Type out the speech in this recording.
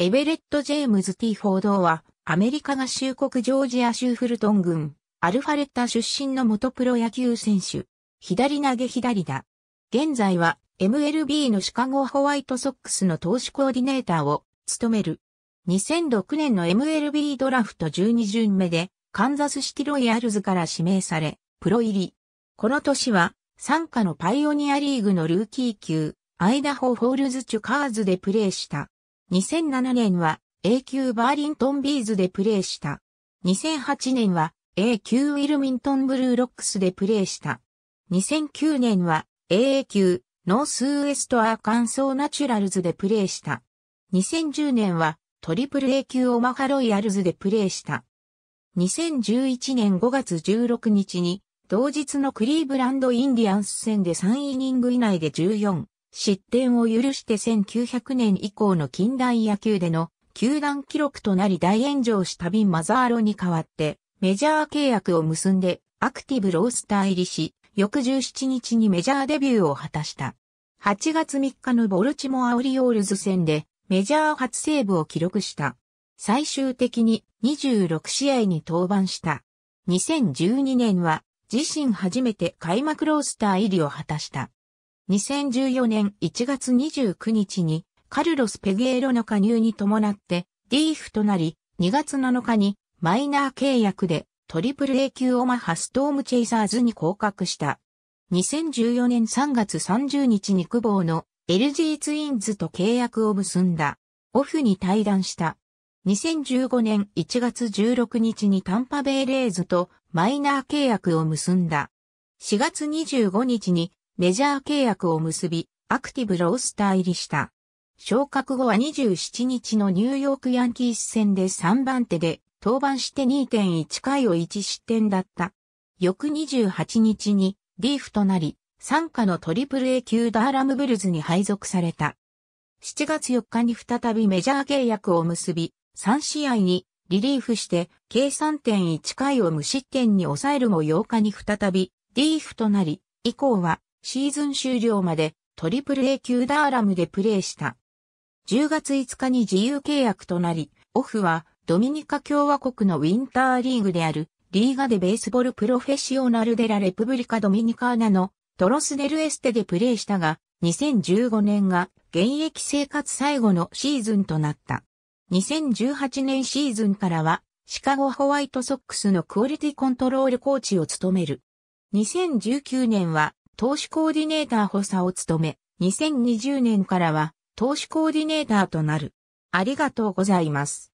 エベレット・ジェームズ・ T・ フォードは、アメリカ合衆国ジョージア州フルトン郡、アルファレッタ出身の元プロ野球選手。左投げ左だ。現在は、MLB のシカゴホワイトソックスの投手コーディネーターを務める。2006年の MLB ドラフト12巡目で、カンザスシティロイヤルズから指名され、プロ入り。この年は、参加のパイオニアリーグのルーキー級、アイダホ・フォールズ・チュカーズでプレーした。2007年は A 級バーリントンビーズでプレーした。2008年は A 級ウィルミントンブルーロックスでプレーした。2009年は a 級ノースウエストアーカンソーナチュラルズでプレーした。2010年はトリプル A 級オマハロイヤルズでプレーした。2011年5月16日に同日のクリーブランドインディアンス戦で3イニング以内で14失点を許して1900年以降の近代野球での球団記録となり大炎上したビン・マザーロに代わってメジャー契約を結んでアクティブロースター入りし、翌17日にメジャーデビューを果たした。8月3日のボルチモアオリオールズ戦でメジャー初セーブを記録した。最終的に26試合に登板した。2012年は自身初めて開幕ロースター入りを果たした。2014年1月29日にカルロス・ペゲーロの加入に伴ってディーフとなり、2月7日にマイナー契約でトリプル A 級オマハストームチェイサーズに降格した。2014年3月30日に久保の LG ツインズと契約を結んだ。オフに対談した。2015年1月16日にタンパベイレーズとマイナー契約を結んだ。4月25日にメジャー契約を結び、アクティブロースター入りした。昇格後は27日のニューヨークヤンキース戦で3番手で登板して2.1回を1失点だった。翌28日にリーフとなり、参加のトリプル A 級ダーラムブルズに配属された。7月4日に再びメジャー契約を結び、3試合にリリーフして計3.1回を無失点に抑えるも8日に再びリーフとなり、以降はシーズン終了までトリプル A 級ダーラムでプレーした。10月5日に自由契約となり、オフはドミニカ共和国のウィンターリーグであるリーガでベースボールプロフェッショナルデラレプブリカドミニカーナのトロスデルエステでプレーしたが、2015年が現役生活最後のシーズンとなった。2018年シーズンからはシカゴホワイトソックスのクオリティコントロールコーチを務める。2019年は投資コーディネーター補佐を務め、2020年からは投資コーディネーターとなる。ありがとうございます。